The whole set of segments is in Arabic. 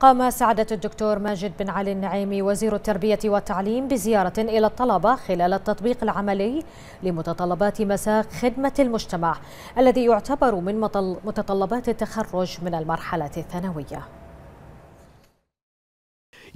قام سعادة الدكتور ماجد بن علي النعيمي وزير التربية والتعليم بزيارة إلى الطلبة خلال التطبيق العملي لمتطلبات مساق خدمة المجتمع الذي يعتبر من متطلبات التخرج من المرحلة الثانوية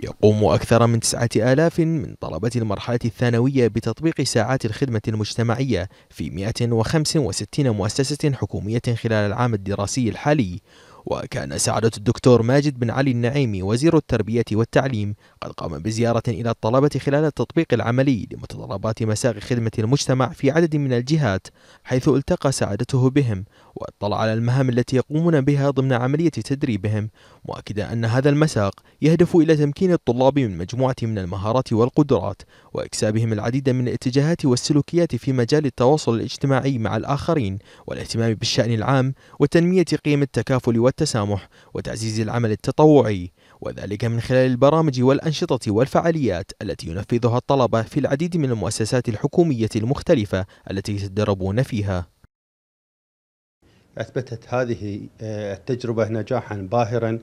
يقوم أكثر من تسعة آلاف من طلبة المرحلة الثانوية بتطبيق ساعات الخدمة المجتمعية في 165 مؤسسة حكومية خلال العام الدراسي الحالي وكان سعادة الدكتور ماجد بن علي النعيمي وزير التربية والتعليم قد قام بزيارة إلى الطلبة خلال التطبيق العملي لمتطلبات مساغ خدمة المجتمع في عدد من الجهات حيث التقى سعادته بهم واطلع على المهام التي يقومون بها ضمن عملية تدريبهم مؤكدا أن هذا المساق يهدف إلى تمكين الطلاب من مجموعة من المهارات والقدرات وإكسابهم العديد من الاتجاهات والسلوكيات في مجال التواصل الاجتماعي مع الآخرين والاهتمام بالشأن العام وتنمية قيم التكافل والتسامح وتعزيز العمل التطوعي وذلك من خلال البرامج والأنشطة والفعاليات التي ينفذها الطلبة في العديد من المؤسسات الحكومية المختلفة التي يتدربون فيها أثبتت هذه آه، التجربة نجاحا باهرا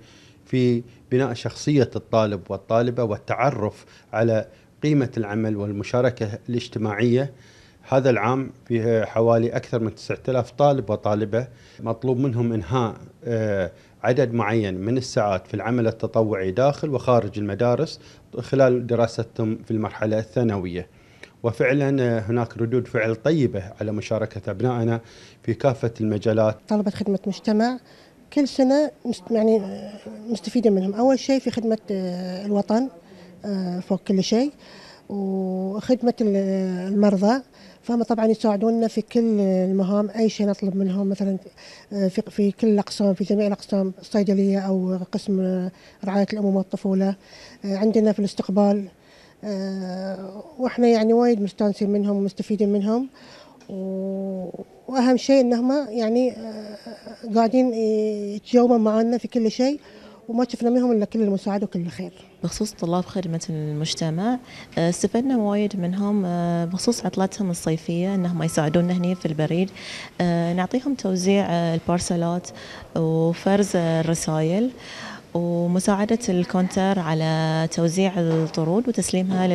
في بناء شخصية الطالب والطالبة والتعرف على قيمة العمل والمشاركة الاجتماعية هذا العام فيها حوالي أكثر من 9000 طالب وطالبة مطلوب منهم إنهاء آه، عدد معين من الساعات في العمل التطوعي داخل وخارج المدارس خلال دراستهم في المرحلة الثانوية وفعلا آه، هناك ردود فعل طيبة على مشاركة أبنائنا في كافة المجالات طلبة خدمة مجتمع كل سنة يعني آه، مستفيدة منهم أول شيء في خدمة الوطن فوق كل شيء وخدمة المرضى فهم طبعا يساعدونا في كل المهام اي شيء نطلب منهم مثلا آه، في, في كل الاقسام في جميع الاقسام الصيدليه او قسم آه، رعايه الامومه والطفوله آه، عندنا في الاستقبال واحنا يعني وايد مستانسين منهم ومستفيدين منهم واهم شيء انهم يعني قاعدين يتجاوبون معنا في كل شيء وما شفنا منهم الا كل المساعده وكل الخير. بخصوص طلاب خدمه المجتمع آه، استفدنا وايد منهم آه، بخصوص عطلتهم الصيفيه انهم يساعدونا هنا في البريد آه، نعطيهم توزيع البارسلات وفرز الرسائل ومساعدة الكونتر على توزيع الطرود وتسليمها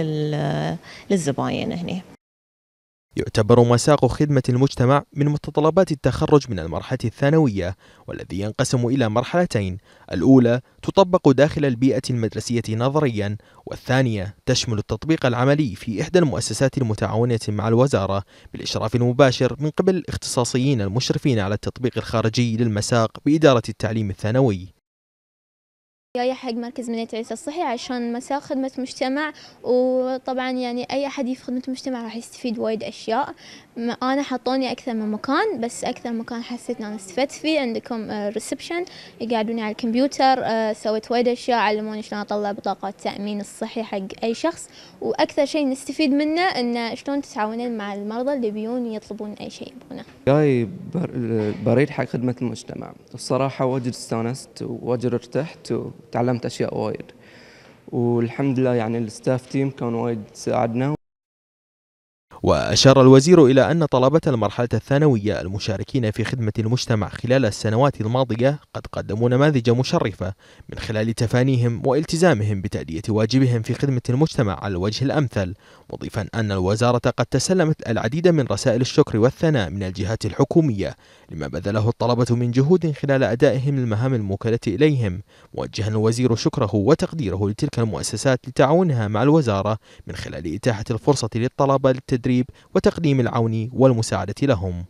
للزباين هنا. يعتبر مساق خدمة المجتمع من متطلبات التخرج من المرحلة الثانوية والذي ينقسم إلى مرحلتين الأولى تطبق داخل البيئة المدرسية نظريا والثانية تشمل التطبيق العملي في إحدى المؤسسات المتعاونة مع الوزارة بالإشراف المباشر من قبل الاختصاصيين المشرفين على التطبيق الخارجي للمساق بإدارة التعليم الثانوي جاية حق مركز منية عيسى الصحي عشان مسار خدمة مجتمع وطبعا يعني أي أحد في خدمة مجتمع راح يستفيد وايد أشياء أنا حطوني أكثر من مكان بس أكثر مكان حسيت أنا استفدت فيه عندكم ريسبشن آه، يقعدوني على الكمبيوتر آه، سويت وايد أشياء علموني شلون أطلع بطاقات التأمين الصحي حق أي شخص وأكثر شيء نستفيد منه إنه شلون تتعاونين مع المرضى اللي بيون يطلبون أي شيء يبغونه. جاي آه، بريد حق خدمة المجتمع الصراحة واجد استانست وواجد ارتحت و... تعلمت اشياء وايد والحمد لله يعني الستاف تيم كان وايد ساعدنا وأشار الوزير إلى أن طلبة المرحلة الثانوية المشاركين في خدمة المجتمع خلال السنوات الماضية قد قدموا نماذج مشرفة من خلال تفانيهم والتزامهم بتأدية واجبهم في خدمة المجتمع على الوجه الأمثل مضيفا أن الوزارة قد تسلمت العديد من رسائل الشكر والثناء من الجهات الحكومية لما بذله الطلبة من جهود خلال أدائهم للمهام الموكلة إليهم موجها الوزير شكره وتقديره لتلك المؤسسات لتعاونها مع الوزارة من خلال إتاحة الفرصة للطلبة للتدريب التدريب وتقديم العون والمساعدة لهم